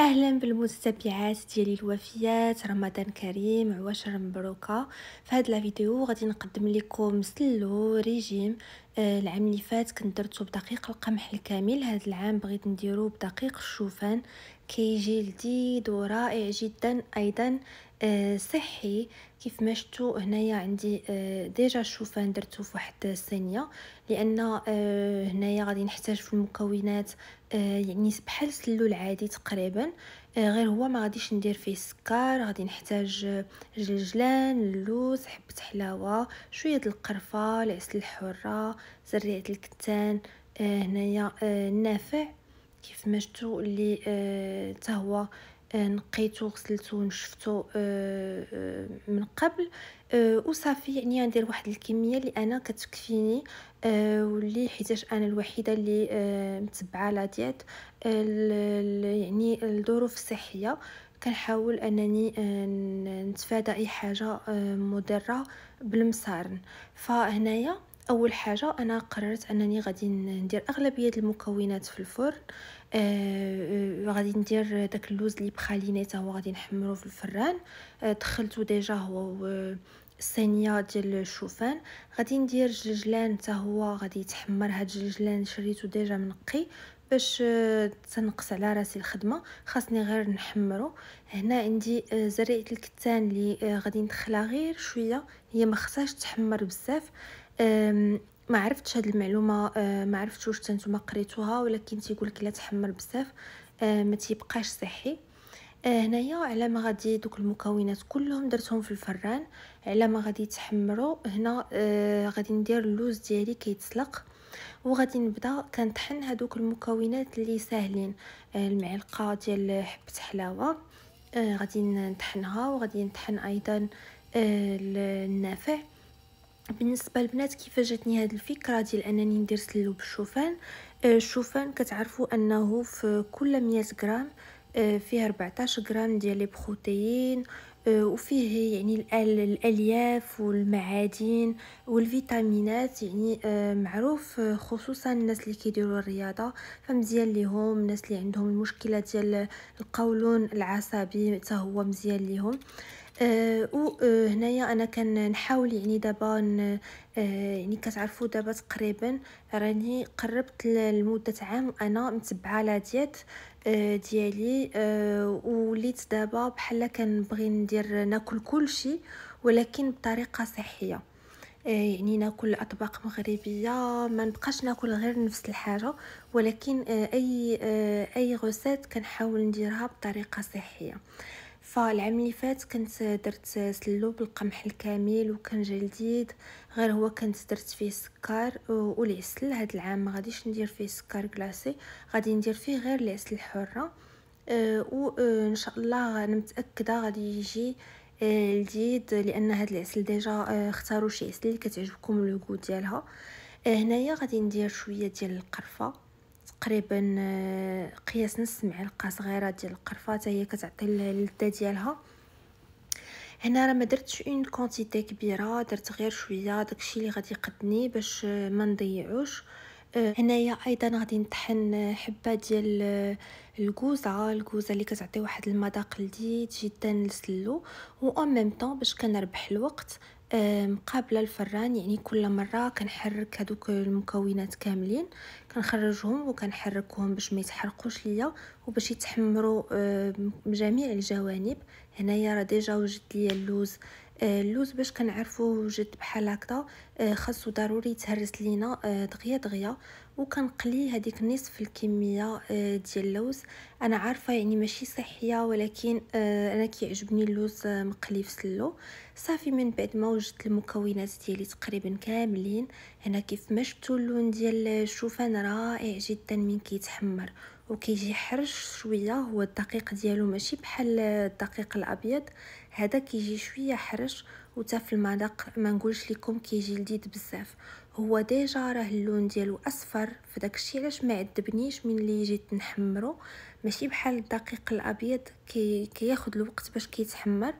اهلا بالمتابعات ديالي الوفيات رمضان كريم عواشر مبروكه في هذا الفيديو غادي نقدم لكم سلو ريجيم آه، العام اللي فات كنت درتو بدقيق القمح الكامل هذا العام بغيت نديرو بدقيق الشوفان كيجي لذيذ ورائع جدا ايضا آه، صحي كيف ما شفتوا هنايا عندي آه، ديجا الشوفان درتو في واحد الصينيه لان هنايا غادي نحتاج في المكونات يعني بحال السلو العادي تقريبا آه، غير هو ما غاديش ندير فيه السكر غادي نحتاج آه، جلجلان اللوز حبه حلاوه شويه القرفه العسل الحره زريعه الكتان آه، هنايا النافع كيف ما شفتوا اللي حتى آه هو آه، نقيته غسلته ونشفته آه، آه، من قبل وصافي يعني ندير واحد الكميه اللي انا كتكفيني واللي حيتاش انا الوحيده اللي متبعه لا ديت يعني الظروف الصحيه كنحاول انني نتفادى اي حاجه مضره بالمصارن فهنايا اول حاجه انا قررت انني غادي ندير اغلبيه المكونات في الفرن آه غادي ندير داك اللوز اللي بخاليني حتى هو غادي نحمره في الفران آه دخلته ديجا هو الصينيه ديال الشوفان غادي ندير جلجلان حتى هو غادي يتحمر هاد الجلجلان شريته ديجا منقي باش آه، تنقص على راسي الخدمه خاصني غير نحمرو هنا عندي آه، زريعه الكتان اللي آه، غادي ندخلها غير شويه هي ما تحمر بزاف ما عرفتش هاد المعلومه أه، ما عرفتش واش نتوما قريتوها ولكن تيقول لك لا تحمر بزاف أه، ما تيبقاش صحي أه، هنايا على ما غادي دوك المكونات كلهم درتهم في الفران على ما غادي يتحمروا هنا غادي ندير اللوز ديالي كيتسلق وغادي نبدا كنطحن هادوك المكونات اللي ساهلين المعلقه ديال حبه حلاوه غادي نطحنها وغادي نطحن ايضا النافع بالنسبه للبنات كيف جاتني هاد الفكره ديال انني ندير سلو بالشوفان آه، الشوفان كتعرفوا انه في كل 100 غرام آه، فيه 14 غرام ديال لي بروتين آه، وفيه يعني الالياف والمعادن والفيتامينات يعني معروف خصوصا الناس اللي كيديروا الرياضه فمزيان ليهم الناس اللي عندهم المشكله ديال القولون العصبي حتى هو مزيان ليهم أه وهنايا آه، انا كنحاول يعني دابا أه يعني كتعرفوا دابا تقريبا راني قربت لمده عام انا متبعه لا ديت أه ديالي آه، وليت دابا بحال كنبغي ندير ناكل كلشي ولكن بطريقه صحيه آه، يعني ناكل اطباق مغربيه ما نبقاش ناكل غير نفس الحاجه ولكن اي اي غوسات كنحاول نديرها بطريقه صحيه فالعام اللي فات كنت درت سلو بالقمح الكامل وكان جلديد غير هو كنت درت فيه سكر والعسل هاد العام ما غاديش ندير فيه سكر كلاسي غادي ندير فيه غير العسل الحره آه، و وان آه، شاء الله انا متاكده غادي يجي آه، جديد لان هاد العسل ديجا اختاروا شي عسل اللي كتعجبكم لوكو ديالها هنايا غادي ندير شويه ديال القرفه تقريبا آه، قياس نص معلقه صغيره ديال القرفه حتى هي كتعطي اللذه ديالها هنا راه ما درتش اون كونتيتي كبيره درت غير شويه داكشي اللي غادي يقدني باش آه، ما نضيعوش آه، هنايا ايضا غادي نطحن حبه ديال الكوزه الكوزه اللي كتعطي واحد المذاق لذيذ جدا للسلو و ان ميم طون باش كنربح الوقت مقابله الفران يعني كل مره كنحرك هذوك المكونات كاملين كنخرجهم وكنحركهم باش ما يتحرقوش ليا وباش يتحمروا جميع الجوانب هنايا راه ديجا وجدت ليا اللوز اللوز باش كنعرفو جد بحال هكذا آه، خاصو ضروري يتهرس لينا آه، دغيا دغيا وكنقلي هذيك نصف الكميه آه، ديال اللوز انا عارفه يعني ماشي صحيه ولكن انا كيعجبني اللوز مقلي في سلو صافي من بعد ما وجدت المكونات ديالي تقريبا كاملين هنا كيف ما شفتو اللون ديال الشوفان رائع جدا من كيتحمر وكيجي حرج شويه هو الدقيق ديالو ماشي بحال الدقيق الابيض هذا كيجي شويه حرج وتا في المذاق ما نقولش لكم كيجي لذيذ بزاف هو ديجا راه اللون ديالو اصفر فداك الشيء علاش ما عذبنيش من اللي جيت نحمرو ماشي بحال الدقيق الابيض كي الوقت باش كيتحمر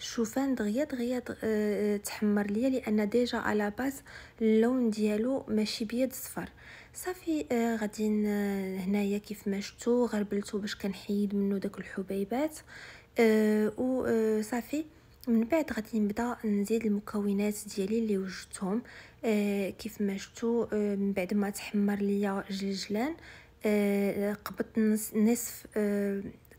الشوفان دغيا دغيا آه،, أه تحمر ليا لان ديجا على باس اللون ديالو ماشي بيض صفر صافي آه، غادي هنايا كيف ما شفتو غربلتو باش كنحيد منه داك الحبيبات آه، و صافي من بعد غادي نبدا نزيد المكونات ديالي اللي وجدتهم كيف ما شفتو من بعد ما تحمر ليا الجلجلان قبطت قبضت نصف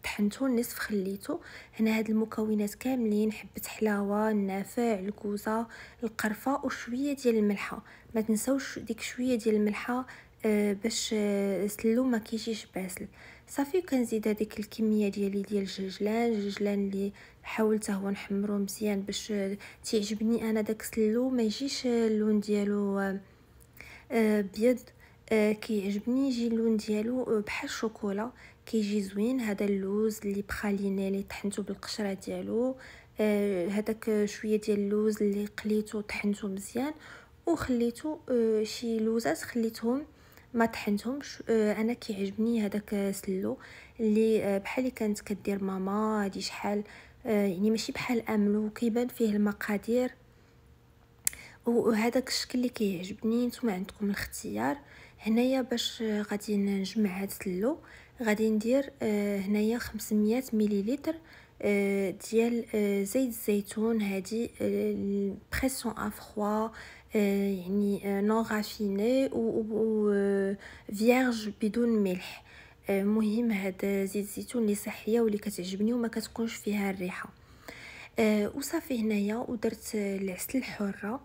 طحنته النصف خليته هنا هاد المكونات كاملين حبه حلاوه النافع الكوزه القرفه وشويه ديال الملحه ما تنساوش ديك شويه ديال الملحه آه باش السلو آه، سلو ما كيجيش باسل صافي كنزيد هذيك الكميه ديالي ديال الجلجلان الجلجلان اللي حاولت هو نحمرو مزيان باش آه، تعجبني انا داك سلو ما يجيش آه، اللون ديالو ابيض كيعجبني يجي اللون ديالو بحال الشوكولا كيجي زوين هذا اللوز اللي بخاليني اللي طحنته بالقشره ديالو آه، هذاك شويه ديال اللوز اللي قليته وطحنته مزيان وخليته آه، شي لوزات خليتهم ما طحنتهمش آه، انا كيعجبني هذاك سلو اللي بحال اللي كانت كدير ماما هادي شحال يعني ماشي بحال املو كيبان فيه المقادير وهذاك الشكل اللي كيعجبني نتوما عندكم الاختيار هنايا باش غادي نجمع هاد السلو غادي ندير آه، هنايا 500 مليلتر آه، ديال آه، زيت الزيتون هادي بريسون افخوا يعني نون غافيني و فيرج بدون ملح مهم هاد زيت الزيتون اللي صحيه واللي كتعجبني وما كتكونش فيها الريحه وصافي هنايا ودرت العسل الحره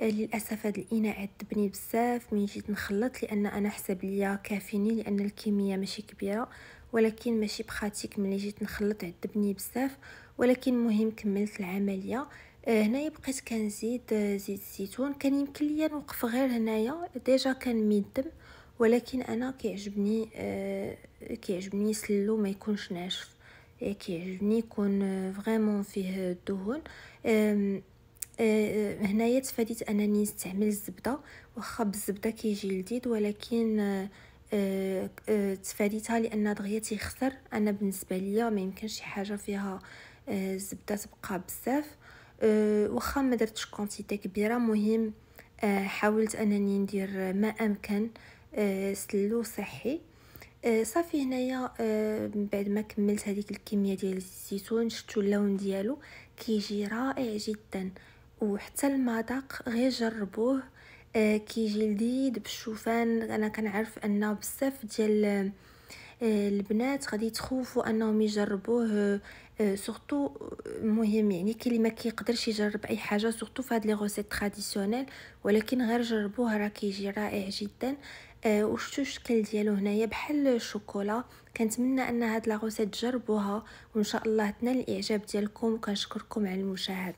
للاسف هذا الاناء عذبني بزاف من جيت نخلط لان انا حسب ليا كافيني لان الكميه ماشي كبيره ولكن ماشي بخاتيك ملي جيت نخلط عذبني بزاف ولكن مهم كملت العمليه آه، هنايا بقيت كنزيد آه، زيت الزيتون كان يمكن ليا نوقف غير هنايا ديجا كان ميدم ولكن انا كيعجبني آه، كيعجبني سلو ما يكونش ناشف كيعجبني يكون فريمون فيه الدهون آه، هنايا تفاديت انني نستعمل الزبده واخا بالزبده كيجي لذيذ ولكن آه، آه، تفاديتها لان دغيا تيخسر انا بالنسبه ليا ما يمكنش شي حاجه فيها الزبده تبقى بزاف واخا ما درتش كونتيتي كبيره مهم حاولت انني ندير ما امكن سلو صحي صافي هنايا من بعد ما كملت هذيك الكميه ديال الزيتون شفتوا اللون ديالو كيجي رائع جدا وحتى المذاق غير جربوه آه، كيجي لذيذ بالشوفان انا كنعرف ان بزاف ديال آه، البنات غادي تخوفوا انهم يجربوه آه، سورتو مهم يعني كي اللي ما كيقدرش يجرب اي حاجه سورتو في هاد لي غوسيت تراديسيونيل ولكن غير جربوه راه كيجي رائع جدا وشتو الشكل ديالو هنايا بحال الشوكولا كنتمنى ان هاد لا غوسيت تجربوها وان شاء الله تنال الاعجاب ديالكم وكنشكركم على المشاهده